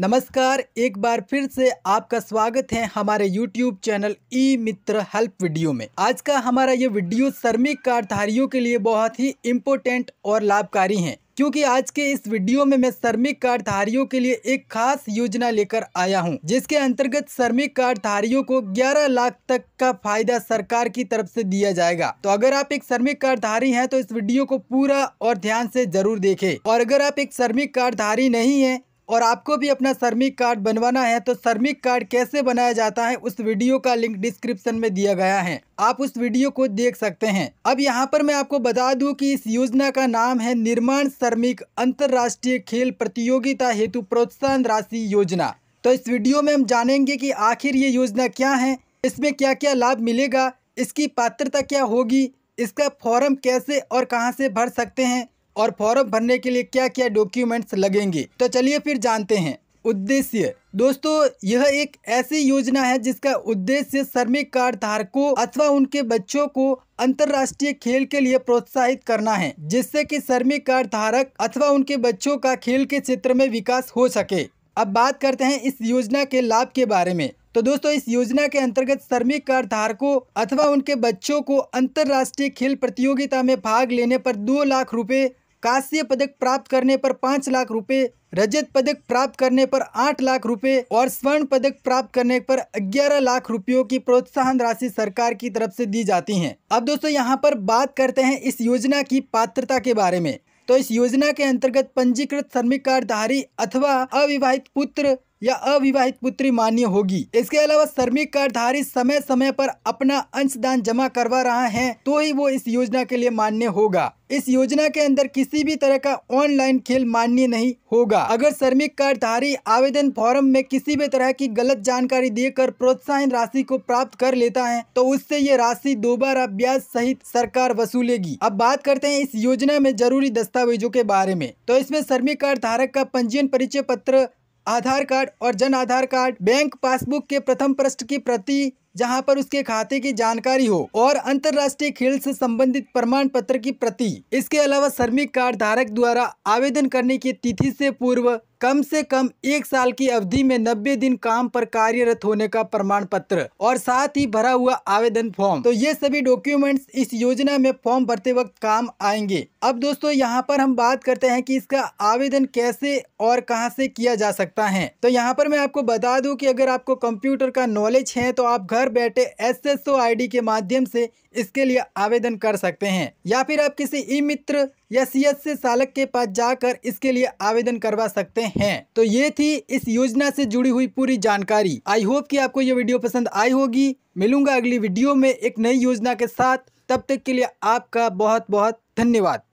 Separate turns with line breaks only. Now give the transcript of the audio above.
नमस्कार एक बार फिर से आपका स्वागत है हमारे YouTube channel e Mitra help video में आज का हमारा ये वीडियो श्रमिक कार्डधारियों के लिए बहुत ही इम्पोर्टेंट और लाभकारी है क्योंकि आज के इस वीडियो में मैं श्रमिक कार्डधारियों के लिए एक खास योजना लेकर आया हूं, जिसके अंतर्गत श्रमिक कार्डधारियों को 11 लाख तक का फायदा सरकार की तरफ से दिया जाएगा तो अगर आप एक श्रमिक कार्डधारी हैं तो इस वीडियो को पूरा और ध्यान से जरूर देखें और अगर आप एक श्रमिक कार्डधारी नहीं है और आपको भी अपना श्रमिक कार्ड बनवाना है तो श्रमिक कार्ड कैसे बनाया जाता है उस वीडियो का लिंक डिस्क्रिप्शन में दिया गया है आप उस वीडियो को देख सकते हैं अब यहाँ पर मैं आपको बता दूं कि इस योजना का नाम है निर्माण श्रमिक अंतर्राष्ट्रीय खेल प्रतियोगिता हेतु प्रोत्साहन राशि योजना तो इस वीडियो में हम जानेंगे की आखिर ये योजना क्या है इसमें क्या क्या लाभ मिलेगा इसकी पात्रता क्या होगी इसका फॉर्म कैसे और कहाँ से भर सकते हैं और फॉर्म भरने के लिए क्या क्या डॉक्यूमेंट्स लगेंगे तो चलिए फिर जानते हैं उद्देश्य दोस्तों यह एक ऐसी योजना है जिसका उद्देश्य श्रमिक कार्ड धारकों अथवा उनके बच्चों को अंतर्राष्ट्रीय खेल के लिए प्रोत्साहित करना है जिससे कि श्रमिक कार्ड धारक अथवा उनके बच्चों का खेल के क्षेत्र में विकास हो सके अब बात करते हैं इस योजना के लाभ के बारे में तो दोस्तों इस योजना के अंतर्गत श्रमिक कार्ड धारकों अथवा उनके बच्चों को अंतर्राष्ट्रीय खेल प्रतियोगिता में भाग लेने पर दो लाख रूपए कांस्य पदक प्राप्त करने पर पाँच लाख रुपए रजत पदक प्राप्त करने पर आठ लाख रुपए और स्वर्ण पदक प्राप्त करने पर ग्यारह लाख रुपयों की प्रोत्साहन राशि सरकार की तरफ से दी जाती है अब दोस्तों यहाँ पर बात करते हैं इस योजना की पात्रता के बारे में तो इस योजना के अंतर्गत पंजीकृत श्रमिक कार्डधारी अथवा अविवाहित पुत्र या अविवाहित पुत्री मान्य होगी इसके अलावा श्रमिक कार्डधारी समय समय पर अपना अंशदान जमा करवा रहा है तो ही वो इस योजना के लिए मान्य होगा इस योजना के अंदर किसी भी तरह का ऑनलाइन खेल मान्य नहीं होगा अगर श्रमिक कार्डधारी आवेदन फॉर्म में किसी भी तरह की गलत जानकारी देकर प्रोत्साहन राशि को प्राप्त कर लेता है तो उससे ये राशि दोबारा ब्याज सहित सरकार वसूलेगी अब बात करते हैं इस योजना में जरूरी दस्तावेजों के बारे में तो इसमें श्रमिक कार्ड धारक का पंजीयन परिचय पत्र आधार कार्ड और जन आधार कार्ड बैंक पासबुक के प्रथम पृष्ठ की प्रति जहां पर उसके खाते की जानकारी हो और अंतर्राष्ट्रीय खेल से संबंधित प्रमाण पत्र की प्रति इसके अलावा श्रमिक कार्ड धारक द्वारा आवेदन करने की तिथि से पूर्व कम से कम एक साल की अवधि में नब्बे दिन काम पर कार्यरत होने का प्रमाण पत्र और साथ ही भरा हुआ आवेदन फॉर्म तो ये सभी डॉक्यूमेंट्स इस योजना में फॉर्म भरते वक्त काम आएंगे अब दोस्तों यहाँ पर हम बात करते हैं की इसका आवेदन कैसे और कहाँ से किया जा सकता है तो यहाँ पर मैं आपको बता दूँ की अगर आपको कंप्यूटर का नॉलेज है तो आप घर बैठे एस एस के माध्यम से इसके लिए आवेदन कर सकते हैं या फिर आप किसी ई मित्र या सी एस चालक के पास जाकर इसके लिए आवेदन करवा सकते हैं हैं तो ये थी इस योजना से जुड़ी हुई पूरी जानकारी आई होप कि आपको ये वीडियो पसंद आई होगी मिलूंगा अगली वीडियो में एक नई योजना के साथ तब तक के लिए आपका बहुत बहुत धन्यवाद